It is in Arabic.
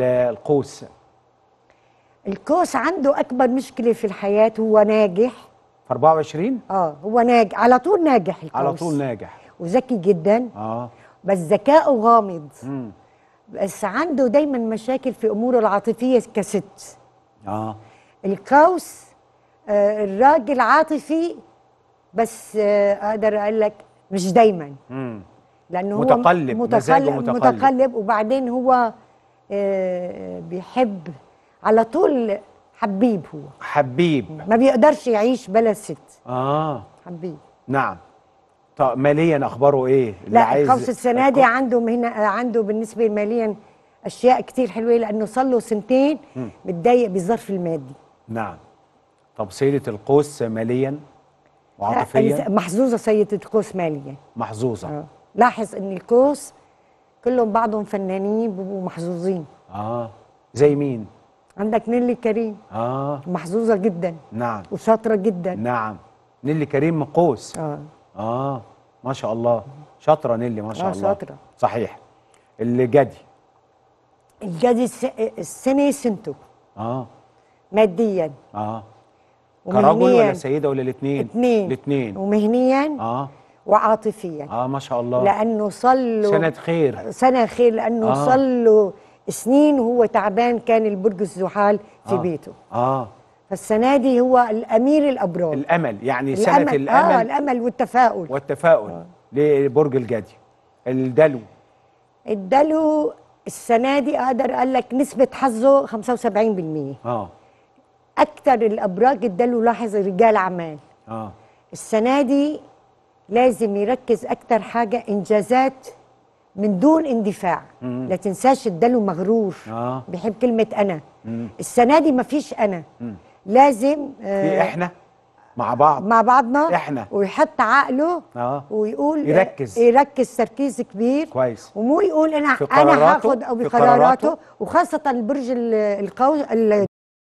القوس القوس عنده اكبر مشكله في الحياه هو ناجح في 24 اه هو ناجح على طول ناجح القوس على طول ناجح وذكي جدا اه بس ذكائه غامض امم بس عنده دايما مشاكل في اموره العاطفيه كست اه القوس آه الراجل عاطفي بس آه اقدر اقول لك مش دايما امم لانه هو متقلب متقلب متقلب, متقلب وبعدين هو آه، بيحب على طول حبيب هو حبيب ما بيقدرش يعيش بلا ست اه حبيب نعم طب ماليا اخباره ايه اللي لا القوس السنه دي عنده هنا عنده بالنسبه ماليا اشياء كتير حلوه لانه صار له سنتين متضايق بالظرف المادي نعم طب سيده القوس ماليا وعاطفيا محظوظه سيده القوس ماليا محظوظه آه. لاحظ ان القوس كلهم بعضهم فنانين بيبقوا محظوظين اه زي مين عندك نيلي كريم اه محظوظه جدا نعم وشاطره جدا نعم نيلي كريم مقوس اه اه ما شاء الله شاطره نيلي ما شاء آه الله شاطره صحيح الجدي الجدي السنه سنته اه ماديا اه كرجل ولا سيده ولا الاثنين الاثنين الاثنين ومهنيا اه وعاطفيا اه ما شاء الله لانه صلوا سنه خير سنه خير لانه آه. صلوا سنين وهو تعبان كان البرج الزحال في آه. بيته اه فالسنه دي هو الامير الابرار الامل يعني الأمل سنه آه، الامل اه الامل والتفاؤل والتفاؤل آه. لبرج الجدي الدلو الدلو السنه دي اقدر اقول لك نسبه حظه 75% اه اكثر الابراج الدلو لاحظ رجال اعمال اه السنه دي لازم يركز اكتر حاجه انجازات من دون اندفاع مم. لا تنساش اداله مغرور آه. بيحب كلمه انا مم. السنه دي مفيش انا مم. لازم آه في احنا مع بعض مع بعضنا احنا ويحط عقله اه ويقول آه، يركز يركز تركيز كبير كويس ومو يقول انا انا هاخد او بقراراته وخاصه البرج القوي